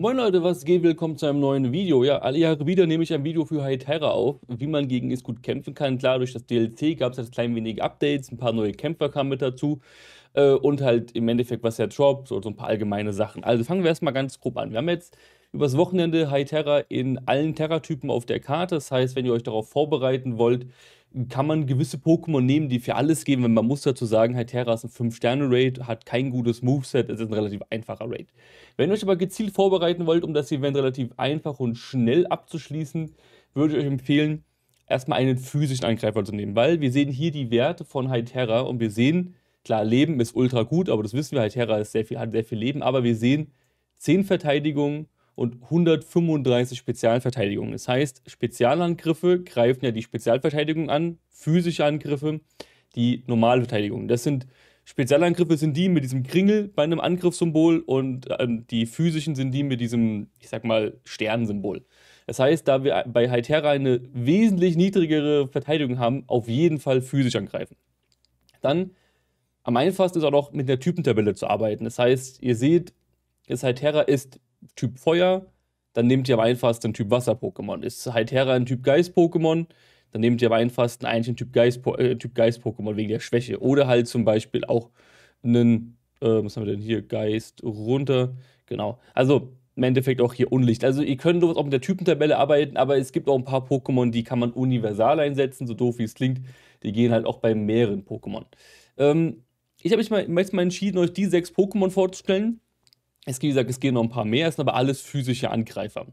Moin Leute, was geht? Willkommen zu einem neuen Video. Ja, alle Jahre wieder nehme ich ein Video für Hyterra auf, wie man gegen es gut kämpfen kann. Klar, durch das DLC gab es jetzt halt klein wenig Updates, ein paar neue Kämpfer kamen mit dazu äh, und halt im Endeffekt was ja Drops oder so ein paar allgemeine Sachen. Also fangen wir erstmal ganz grob an. Wir haben jetzt übers Wochenende Hyterra in allen Terra-Typen auf der Karte. Das heißt, wenn ihr euch darauf vorbereiten wollt, kann man gewisse Pokémon nehmen, die für alles geben, wenn man muss dazu sagen, Hytera halt, ist ein 5-Sterne-Raid, hat kein gutes Moveset, es ist ein relativ einfacher Raid. Wenn ihr euch aber gezielt vorbereiten wollt, um das Event relativ einfach und schnell abzuschließen, würde ich euch empfehlen, erstmal einen physischen Angreifer zu nehmen, weil wir sehen hier die Werte von Hyterra halt und wir sehen, klar, Leben ist ultra gut, aber das wissen wir, Hyterra halt ist sehr viel, hat sehr viel Leben, aber wir sehen 10 Verteidigungen, und 135 Spezialverteidigungen. Das heißt, Spezialangriffe greifen ja die Spezialverteidigung an, physische Angriffe die Normalverteidigung. Das sind Spezialangriffe sind die mit diesem Kringel bei einem Angriffssymbol und ähm, die physischen sind die mit diesem, ich sag mal, Sternsymbol. Das heißt, da wir bei Hyterra eine wesentlich niedrigere Verteidigung haben, auf jeden Fall physisch angreifen. Dann am einfachsten ist auch noch mit der Typentabelle zu arbeiten. Das heißt, ihr seht, das Hyterra ist Typ Feuer, dann nehmt ihr am einfachsten Typ Wasser-Pokémon. Ist Heidera ein Typ Geist-Pokémon, dann nehmt ihr am einfachsten eigentlich äh, einen Typ Geist-Pokémon Geist wegen der Schwäche. Oder halt zum Beispiel auch einen, äh, was haben wir denn hier, Geist runter. Genau. Also im Endeffekt auch hier Unlicht. Also ihr könnt durchaus auch mit der Typentabelle arbeiten, aber es gibt auch ein paar Pokémon, die kann man universal einsetzen, so doof wie es klingt. Die gehen halt auch bei mehreren Pokémon. Ähm, ich habe mich mal, mal entschieden, euch die sechs Pokémon vorzustellen. Es, wie gesagt, es gehen noch ein paar mehr, es sind aber alles physische Angreifer.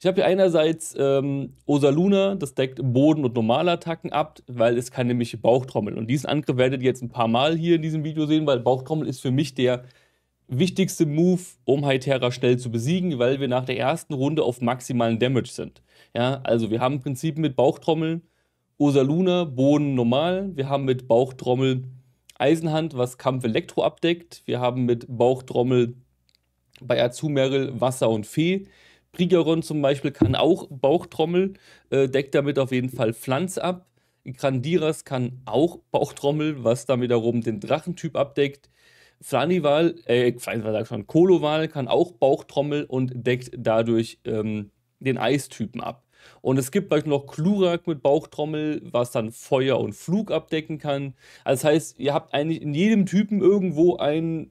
Ich habe hier einerseits ähm, Osaluna, das deckt Boden- und Normalattacken ab, weil es kann nämlich Bauchtrommel. Und diesen Angriff werdet ihr jetzt ein paar Mal hier in diesem Video sehen, weil Bauchtrommel ist für mich der wichtigste Move, um Hyterra schnell zu besiegen, weil wir nach der ersten Runde auf maximalen Damage sind. Ja, also wir haben im Prinzip mit Bauchtrommel Osaluna, Boden normal, wir haben mit Bauchtrommel Eisenhand, was Kampf-Elektro abdeckt. Wir haben mit Bauchtrommel bei Azumeril Wasser und Fee. Prigaron zum Beispiel kann auch Bauchtrommel, äh, deckt damit auf jeden Fall Pflanz ab. Grandiras kann auch Bauchtrommel, was damit wiederum den Drachentyp abdeckt. Flanival, äh, Flanival sag schon, Koloval kann auch Bauchtrommel und deckt dadurch ähm, den Eistypen ab. Und es gibt noch Klurak mit Bauchtrommel, was dann Feuer und Flug abdecken kann. Also das heißt, ihr habt eigentlich in jedem Typen irgendwo ein,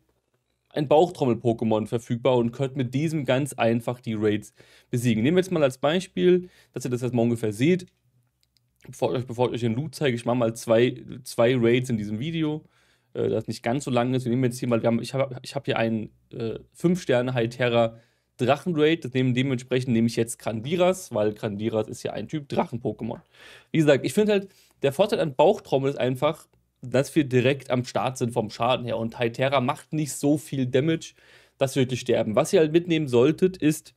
ein Bauchtrommel-Pokémon verfügbar und könnt mit diesem ganz einfach die Raids besiegen. Nehmen wir jetzt mal als Beispiel, dass ihr das jetzt mal ungefähr seht. Bevor ich, euch, bevor ich euch den Loot zeige, ich mache mal zwei, zwei Raids in diesem Video, äh, das nicht ganz so lang ist. Wir nehmen jetzt hier mal, haben, ich habe ich hab hier einen äh, 5-Sterne-High-Terra Drachenraid. Das dementsprechend nehme ich jetzt Kandiras, weil Kandiras ist ja ein Typ Drachen-Pokémon. Wie gesagt, ich finde halt, der Vorteil an Bauchtrommel ist einfach, dass wir direkt am Start sind vom Schaden her. Und Hyterra macht nicht so viel Damage, dass wir wirklich sterben. Was ihr halt mitnehmen solltet, ist,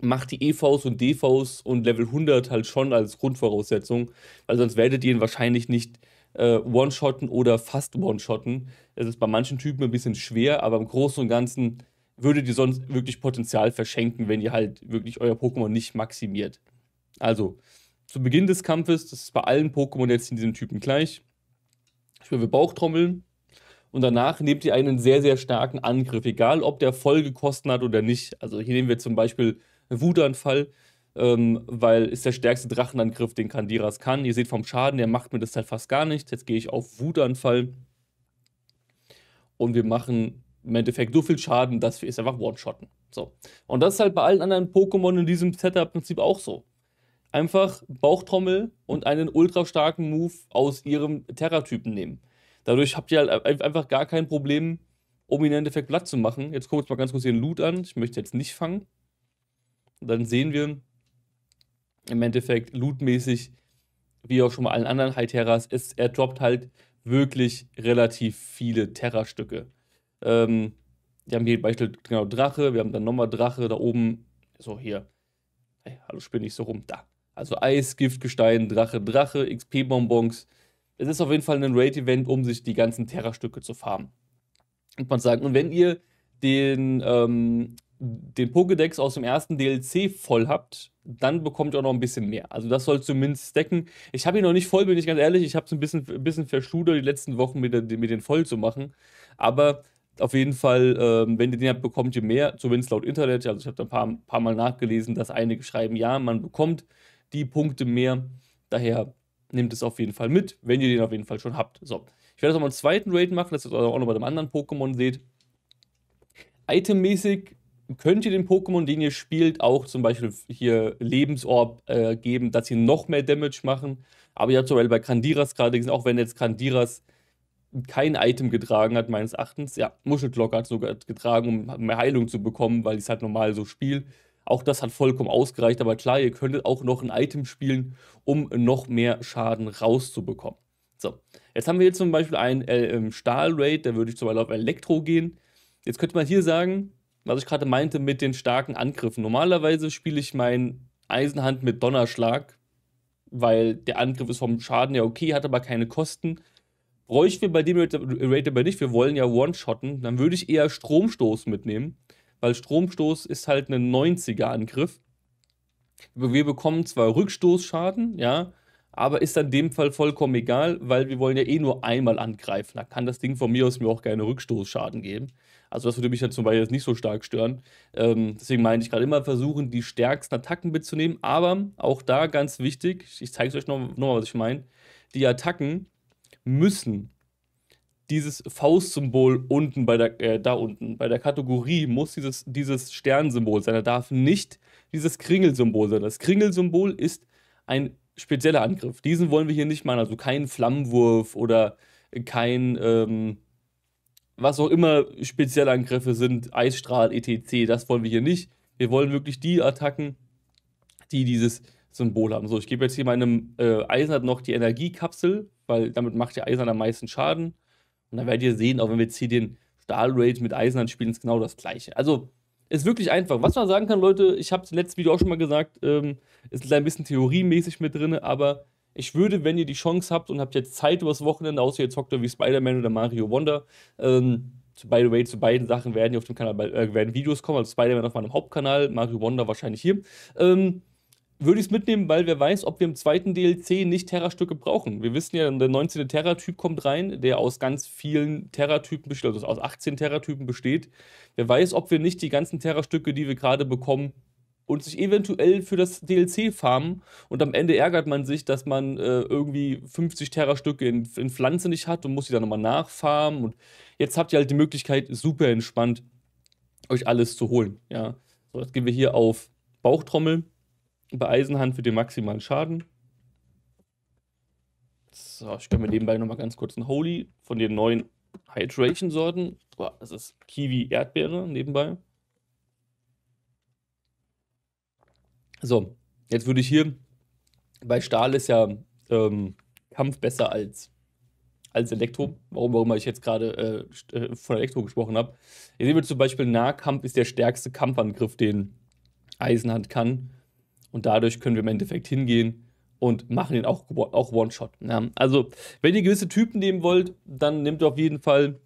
macht die EVs und DVs und Level 100 halt schon als Grundvoraussetzung, weil sonst werdet ihr ihn wahrscheinlich nicht äh, one-shotten oder fast one-shotten. Es ist bei manchen Typen ein bisschen schwer, aber im Großen und Ganzen würdet ihr sonst wirklich Potenzial verschenken, wenn ihr halt wirklich euer Pokémon nicht maximiert. Also, zu Beginn des Kampfes, das ist bei allen Pokémon jetzt in diesem Typen gleich, ich wir Bauchtrommeln und danach nehmt ihr einen sehr, sehr starken Angriff, egal ob der Folgekosten hat oder nicht. Also hier nehmen wir zum Beispiel einen Wutanfall, ähm, weil ist der stärkste Drachenangriff, den Kandiras kann. Ihr seht vom Schaden, der macht mir das halt fast gar nichts. Jetzt gehe ich auf Wutanfall und wir machen im Endeffekt so viel Schaden, dass wir es einfach one-shotten. So. Und das ist halt bei allen anderen Pokémon in diesem Setup-Prinzip auch so. Einfach Bauchtrommel und einen ultra starken Move aus ihrem Terra-Typen nehmen. Dadurch habt ihr halt einfach gar kein Problem, um ihn im Endeffekt platt zu machen. Jetzt gucken wir uns mal ganz kurz den Loot an. Ich möchte jetzt nicht fangen. Und Dann sehen wir im Endeffekt lootmäßig, wie auch schon bei allen anderen High-Terras, er droppt halt wirklich relativ viele Terra-Stücke. Ähm, wir haben hier beispielsweise genau Drache, wir haben dann nochmal Drache da oben. So, hier. Hey, hallo, spiel nicht so rum. Da. Also Eis, Gift, Gestein, Drache, Drache, XP-Bonbons. Es ist auf jeden Fall ein Raid-Event, um sich die ganzen Terra-Stücke zu farmen. Und man sagen, und wenn ihr den, ähm, den Pokédex aus dem ersten DLC voll habt, dann bekommt ihr auch noch ein bisschen mehr. Also das soll zumindest stacken. Ich habe ihn noch nicht voll, bin ich ganz ehrlich. Ich habe es ein bisschen, ein bisschen verschludert, die letzten Wochen mit, der, mit den voll zu machen. Aber auf jeden Fall, ähm, wenn ihr den habt, bekommt ihr mehr, zumindest laut Internet. Also ich habe da ein paar, paar Mal nachgelesen, dass einige schreiben, ja, man bekommt die Punkte mehr. Daher nehmt es auf jeden Fall mit, wenn ihr den auf jeden Fall schon habt. So, ich werde jetzt nochmal einen zweiten Raid machen, dass ihr das auch noch bei dem anderen Pokémon seht. Itemmäßig könnt ihr den Pokémon, den ihr spielt, auch zum Beispiel hier Lebensorb äh, geben, dass sie noch mehr Damage machen. Aber ihr habt zum Beispiel bei Kandiras gerade gesehen, auch wenn jetzt Kandiras kein Item getragen hat, meines Erachtens. Ja, Muschelglocke hat sogar getragen, um mehr Heilung zu bekommen, weil ich es halt normal so spiele. Auch das hat vollkommen ausgereicht, aber klar, ihr könntet auch noch ein Item spielen, um noch mehr Schaden rauszubekommen. So, jetzt haben wir hier zum Beispiel einen äh, ähm, Stahl-Raid, da würde ich zum Beispiel auf Elektro gehen. Jetzt könnte man hier sagen, was ich gerade meinte mit den starken Angriffen. Normalerweise spiele ich meinen Eisenhand mit Donnerschlag, weil der Angriff ist vom Schaden ja okay, hat aber keine Kosten. Bräuchten wir bei dem Rate aber nicht, wir wollen ja One-Shotten, dann würde ich eher Stromstoß mitnehmen, weil Stromstoß ist halt ein 90er-Angriff. Wir bekommen zwar Rückstoßschaden, ja, aber ist dann dem Fall vollkommen egal, weil wir wollen ja eh nur einmal angreifen. Da kann das Ding von mir aus mir auch gerne Rückstoßschaden geben. Also das würde mich dann zum Beispiel jetzt nicht so stark stören. Ähm, deswegen meine ich gerade immer versuchen, die stärksten Attacken mitzunehmen. Aber auch da ganz wichtig, ich zeige es euch nochmal, noch was ich meine, die Attacken, müssen dieses Faustsymbol unten bei der, äh, da unten, bei der Kategorie muss dieses, dieses Sternsymbol sein. Da darf nicht dieses Kringelsymbol sein. Das Kringelsymbol ist ein spezieller Angriff. Diesen wollen wir hier nicht machen. Also kein Flammenwurf oder kein, ähm, was auch immer spezielle Angriffe sind, Eisstrahl, etc. Das wollen wir hier nicht. Wir wollen wirklich die Attacken, die dieses Symbol haben. So, ich gebe jetzt hier meinem äh, Eisnert noch die Energiekapsel weil damit macht ihr Eisern am meisten Schaden. Und dann werdet ihr sehen, auch wenn wir jetzt hier den Stahl Raid mit Eisern spielen, ist genau das gleiche. Also ist wirklich einfach. Was man sagen kann, Leute, ich habe es im letzten Video auch schon mal gesagt, ähm, ist ein bisschen theoriemäßig mit drin, aber ich würde, wenn ihr die Chance habt und habt jetzt Zeit übers Wochenende, außer ihr zockt wie Spider-Man oder Mario Wonder, ähm, by the way, zu beiden Sachen werden hier auf dem Kanal äh, werden Videos kommen, also Spider-Man auf meinem Hauptkanal, Mario Wonder wahrscheinlich hier. Ähm, würde ich es mitnehmen, weil wer weiß, ob wir im zweiten DLC nicht Terra-Stücke brauchen. Wir wissen ja, der 19. Terra-Typ kommt rein, der aus ganz vielen Terra-Typen besteht, also aus 18 Terra-Typen besteht. Wer weiß, ob wir nicht die ganzen Terra-Stücke, die wir gerade bekommen, und sich eventuell für das DLC farmen und am Ende ärgert man sich, dass man äh, irgendwie 50 Terra-Stücke in, in, Pflanze nicht hat und muss sie dann nochmal nachfarmen und jetzt habt ihr halt die Möglichkeit, super entspannt euch alles zu holen, ja. So, jetzt gehen wir hier auf Bauchtrommel bei Eisenhand für den maximalen Schaden. So, ich gönne mir nebenbei nochmal ganz kurz ein Holy von den neuen Hydration-Sorten. Boah, das ist Kiwi-Erdbeere nebenbei. So, jetzt würde ich hier, bei Stahl ist ja ähm, Kampf besser als, als Elektro. Warum, warum ich jetzt gerade äh, äh, von Elektro gesprochen habe. Hier sehen wir zum Beispiel, Nahkampf ist der stärkste Kampfangriff, den Eisenhand kann. Und dadurch können wir im Endeffekt hingehen und machen den auch, auch One-Shot. Ja, also, wenn ihr gewisse Typen nehmen wollt, dann nehmt auf jeden Fall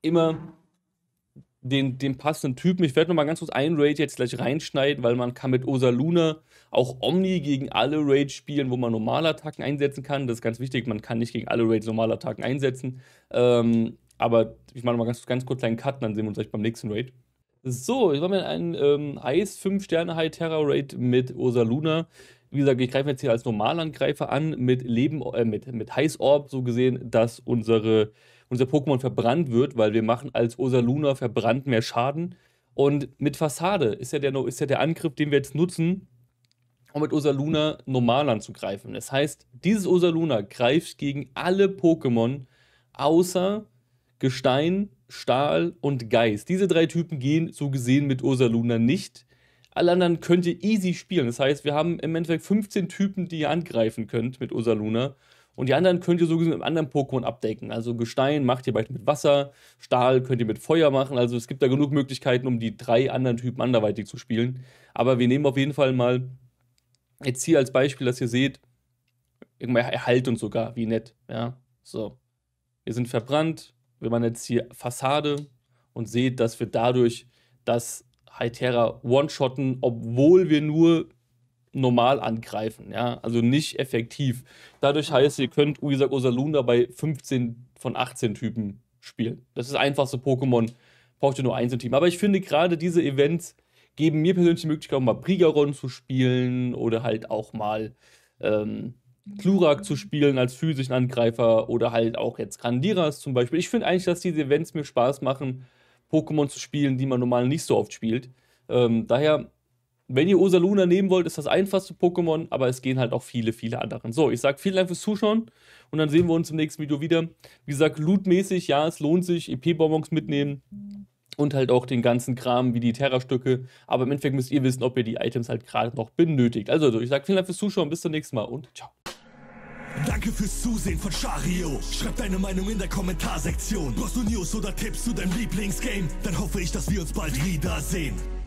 immer den, den passenden Typen. Ich werde nochmal ganz kurz einen Raid jetzt gleich reinschneiden, weil man kann mit Osaluna auch Omni gegen alle Raids spielen, wo man normale Attacken einsetzen kann. Das ist ganz wichtig, man kann nicht gegen alle Raids normale Attacken einsetzen. Ähm, aber ich mache nochmal ganz, ganz kurz einen Cut, dann sehen wir uns gleich beim nächsten Raid. So, ich war mir ein ähm, Eis 5 Sterne High Terror Raid mit Ursaluna. Wie gesagt, ich greife jetzt hier als Normalangreifer an mit Leben, äh, mit, mit Heiß Orb, so gesehen, dass unsere, unser Pokémon verbrannt wird, weil wir machen als Ursaluna verbrannt mehr Schaden. Und mit Fassade ist ja der, ist ja der Angriff, den wir jetzt nutzen, um mit Ursaluna normal anzugreifen. Das heißt, dieses Ursaluna greift gegen alle Pokémon außer Gestein, Stahl und Geist. Diese drei Typen gehen so gesehen mit Ursaluna nicht. Alle anderen könnt ihr easy spielen. Das heißt, wir haben im Endeffekt 15 Typen, die ihr angreifen könnt mit Ursaluna. Und die anderen könnt ihr so gesehen mit anderen Pokémon abdecken. Also Gestein macht ihr bald mit Wasser, Stahl könnt ihr mit Feuer machen. Also es gibt da genug Möglichkeiten, um die drei anderen Typen anderweitig zu spielen. Aber wir nehmen auf jeden Fall mal jetzt hier als Beispiel, dass ihr seht, Erhalt uns sogar, wie nett. Ja, so. Wir sind verbrannt, wenn man jetzt hier Fassade und seht, dass wir dadurch das Hytera one-shotten, obwohl wir nur normal angreifen, ja, also nicht effektiv. Dadurch heißt, ihr könnt Uisak Osalunda bei 15 von 18 Typen spielen. Das ist das einfachste Pokémon, braucht ihr nur eins Team. Aber ich finde gerade diese Events geben mir persönlich die Möglichkeit, mal Brigaron zu spielen oder halt auch mal ähm, Klurak zu spielen als physischen Angreifer oder halt auch jetzt Grandiras zum Beispiel. Ich finde eigentlich, dass diese Events mir Spaß machen, Pokémon zu spielen, die man normal nicht so oft spielt. Ähm, daher, wenn ihr Osaluna nehmen wollt, ist das einfachste Pokémon, aber es gehen halt auch viele, viele andere. So, ich sage vielen Dank fürs Zuschauen und dann sehen wir uns im nächsten Video wieder. Wie gesagt, lootmäßig, ja, es lohnt sich, EP-Bonbons mitnehmen und halt auch den ganzen Kram wie die Terra-Stücke. Aber im Endeffekt müsst ihr wissen, ob ihr die Items halt gerade noch benötigt. Also, ich sage vielen Dank fürs Zuschauen, bis zum nächsten Mal und ciao. Danke fürs Zusehen von Shario. Schreib deine Meinung in der Kommentarsektion. Brauchst du News oder Tipps zu deinem Lieblingsgame? Dann hoffe ich, dass wir uns bald wiedersehen.